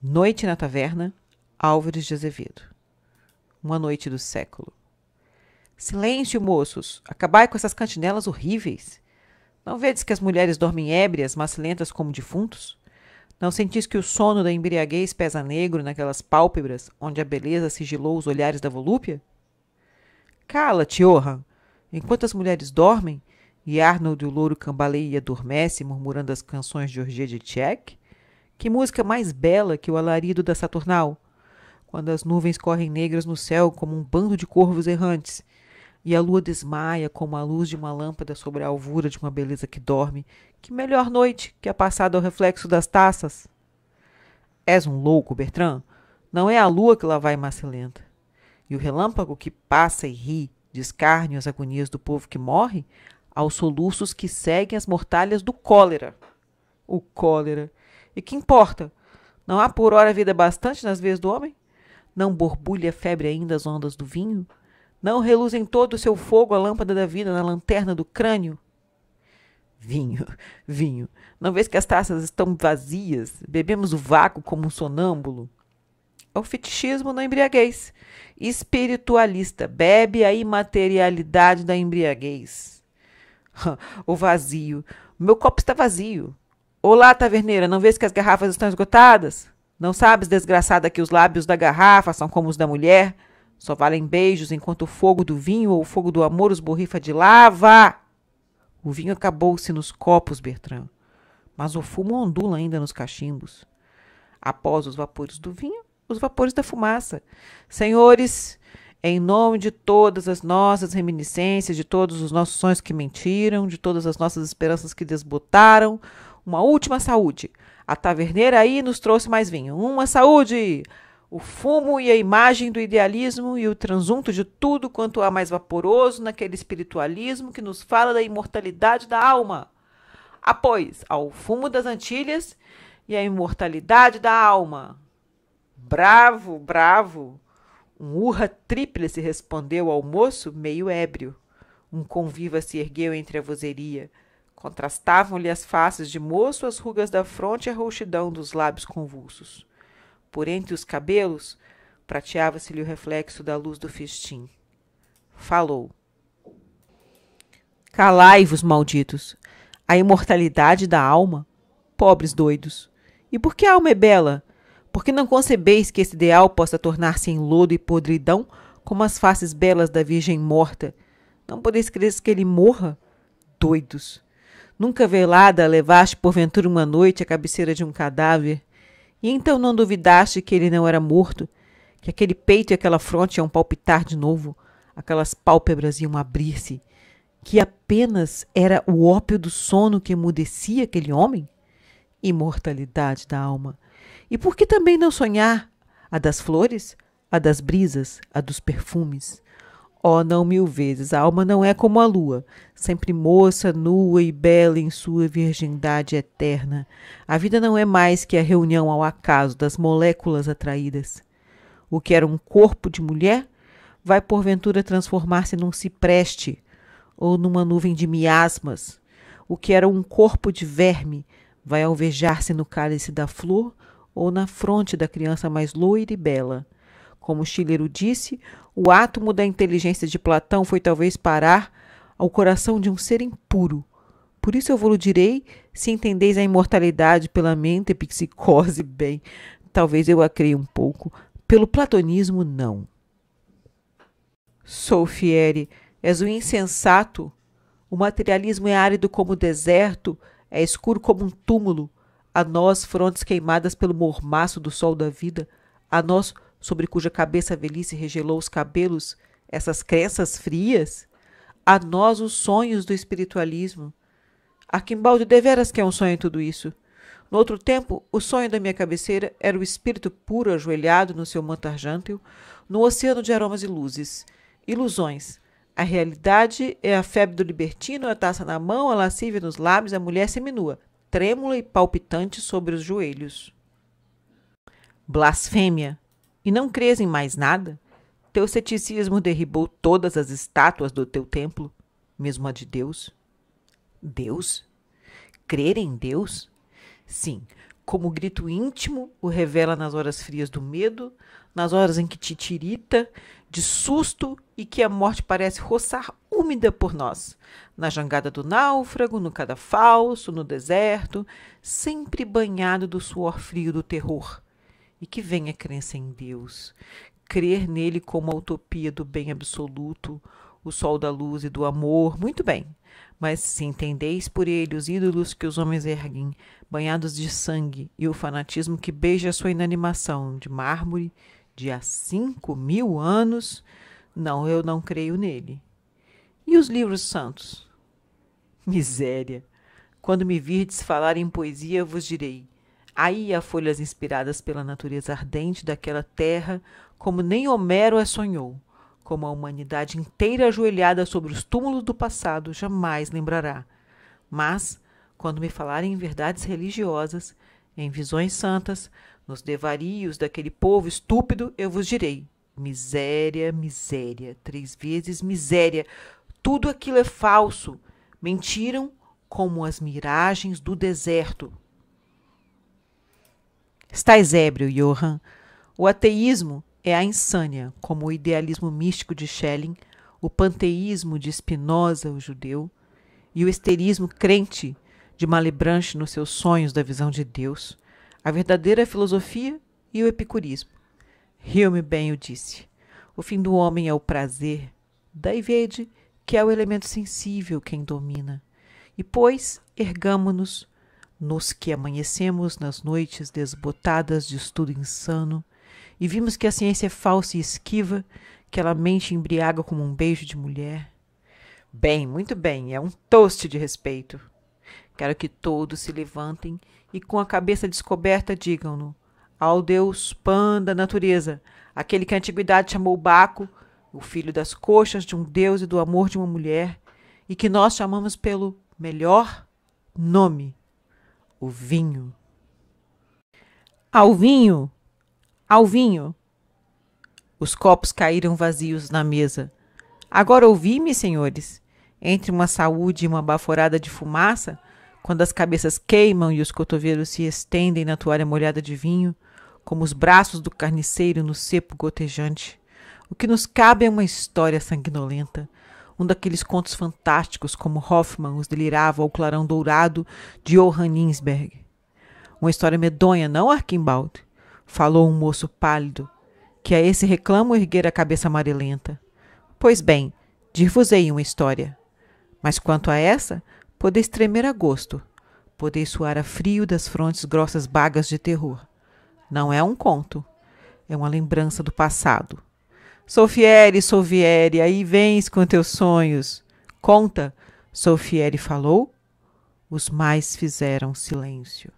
Noite na Taverna, Álvares de Azevedo. Uma noite do século. Silêncio, moços! Acabai com essas cantinelas horríveis! Não vedes que as mulheres dormem ébrias, macilentas como defuntos? Não sentis que o sono da embriaguez pesa negro naquelas pálpebras onde a beleza sigilou os olhares da volúpia? Cala-te, Orhan! Enquanto as mulheres dormem, e Arnold o louro cambaleia e adormece, murmurando as canções de orgia de Tchek, que música mais bela que o alarido da Saturnal! Quando as nuvens correm negras no céu como um bando de corvos errantes, e a lua desmaia como a luz de uma lâmpada sobre a alvura de uma beleza que dorme, que melhor noite que a passada ao reflexo das taças! És um louco, Bertrand! Não é a lua que lá vai macilenta. E o relâmpago que passa e ri, descarne as agonias do povo que morre, aos soluços que seguem as mortalhas do cólera. O cólera, e que importa? Não há por hora vida bastante nas veias do homem? Não borbulha febre ainda as ondas do vinho? Não reluz em todo o seu fogo a lâmpada da vida na lanterna do crânio? Vinho, vinho, não vês que as taças estão vazias? Bebemos o vácuo como um sonâmbulo? É o fetichismo na embriaguez. Espiritualista, bebe a imaterialidade da embriaguez. o vazio. Meu copo está vazio. Olá, taverneira, não vês que as garrafas estão esgotadas? Não sabes, desgraçada, que os lábios da garrafa são como os da mulher? Só valem beijos enquanto o fogo do vinho ou o fogo do amor os borrifa de lava. O vinho acabou-se nos copos, Bertrand, mas o fumo ondula ainda nos cachimbos. Após os vapores do vinho, os vapores da fumaça. Senhores, em nome de todas as nossas reminiscências, de todos os nossos sonhos que mentiram, de todas as nossas esperanças que desbotaram, uma última saúde. A taverneira aí nos trouxe mais vinho. Uma saúde! O fumo e a imagem do idealismo e o transunto de tudo quanto há mais vaporoso naquele espiritualismo que nos fala da imortalidade da alma. Apois ao fumo das Antilhas e à imortalidade da alma. Bravo, bravo! Um urra tríplice respondeu ao moço, meio ébrio. Um conviva se ergueu entre a vozeria. Contrastavam-lhe as faces de moço, as rugas da fronte e a rouxidão dos lábios convulsos. Por entre os cabelos, prateava-se-lhe o reflexo da luz do festim. Falou: Calai-vos, malditos! A imortalidade da alma! Pobres doidos! E por que a alma é bela? Porque não concebeis que esse ideal possa tornar-se em lodo e podridão, como as faces belas da Virgem morta? Não podeis crer que ele morra? Doidos! Nunca velada levaste porventura uma noite à cabeceira de um cadáver? E então não duvidaste que ele não era morto? Que aquele peito e aquela fronte iam palpitar de novo? Aquelas pálpebras iam abrir-se? Que apenas era o ópio do sono que emudecia aquele homem? Imortalidade da alma. E por que também não sonhar a das flores, a das brisas, a dos perfumes? Oh, não mil vezes, a alma não é como a lua, sempre moça, nua e bela em sua virgindade eterna. A vida não é mais que a reunião ao acaso das moléculas atraídas. O que era um corpo de mulher vai porventura transformar-se num cipreste ou numa nuvem de miasmas. O que era um corpo de verme vai alvejar-se no cálice da flor ou na fronte da criança mais loira e bela. Como Schiller disse, o átomo da inteligência de Platão foi talvez parar ao coração de um ser impuro. Por isso eu vou direi, se entendeis a imortalidade pela mente psicose, bem, talvez eu a creia um pouco. Pelo platonismo, não. Sou Fieri, és o um insensato. O materialismo é árido como o deserto, é escuro como um túmulo. A nós, frontes queimadas pelo mormaço do sol da vida, a nós, sobre cuja cabeça a velhice regelou os cabelos, essas crenças frias, a nós os sonhos do espiritualismo. Arquimbaldo deveras que é um sonho tudo isso. No outro tempo, o sonho da minha cabeceira era o espírito puro ajoelhado no seu manto argênteo, no oceano de aromas e luzes. Ilusões. A realidade é a febre do libertino, a taça na mão, a lascívia nos lábios, a mulher seminua, trêmula e palpitante sobre os joelhos. Blasfêmia! e não crês em mais nada? Teu ceticismo derribou todas as estátuas do teu templo, mesmo a de Deus. Deus? Crer em Deus? Sim, como grito íntimo o revela nas horas frias do medo, nas horas em que te tirita, de susto e que a morte parece roçar úmida por nós, na jangada do náufrago, no cadafalso, no deserto, sempre banhado do suor frio do terror, e que venha a crença em Deus. Crer nele como a utopia do bem absoluto, o sol da luz e do amor, muito bem. Mas se entendeis por ele os ídolos que os homens erguem, banhados de sangue, e o fanatismo que beija a sua inanimação de mármore de há cinco mil anos, não, eu não creio nele. E os livros santos? Miséria! Quando me virdes falar em poesia, vos direi: Aí há folhas inspiradas pela natureza ardente daquela terra, como nem Homero as sonhou, como a humanidade inteira ajoelhada sobre os túmulos do passado jamais lembrará. Mas, quando me falarem em verdades religiosas, em visões santas, nos devarios daquele povo estúpido, eu vos direi: miséria, miséria, três vezes miséria. Tudo aquilo é falso. Mentiram como as miragens do deserto. Estás ébrio, Johann. O ateísmo é a insânia, como o idealismo místico de Schelling, o panteísmo de Spinoza, o judeu, e o esterismo crente de Malebranche nos seus sonhos da visão de Deus, a verdadeira filosofia e o epicurismo. Hume bem o disse. O fim do homem é o prazer, daí vede que é o elemento sensível quem domina. E, pois, ergamo-nos nos que amanhecemos nas noites desbotadas de estudo insano e vimos que a ciência é falsa e esquiva, que ela mente embriaga como um beijo de mulher. Bem, muito bem, é um toast de respeito. Quero que todos se levantem e com a cabeça descoberta digam-no ao deus Pan da natureza, aquele que a antiguidade chamou Baco, o filho das coxas de um deus e do amor de uma mulher, e que nós chamamos pelo melhor nome o vinho. Ao vinho! Ao vinho! Os copos caíram vazios na mesa. Agora ouvi-me, senhores. Entre uma saúde e uma baforada de fumaça, quando as cabeças queimam e os cotovelos se estendem na toalha molhada de vinho, como os braços do carniceiro no cepo gotejante, o que nos cabe é uma história sanguinolenta, um daqueles contos fantásticos como Hoffmann os delirava ou Clarão Dourado de Johann Ninsberg. Uma história medonha, não, Arquimbald? Falou um moço pálido, que a esse reclamo erguera a cabeça amarelenta. Pois bem, dir-vos-ei uma história. Mas quanto a essa, podeis tremer a gosto, podeis suar a frio das frontes grossas bagas de terror. Não é um conto, é uma lembrança do passado Sofiere, Sofiere, aí vens com teus sonhos. Conta. Sofiere falou. Os mais fizeram silêncio.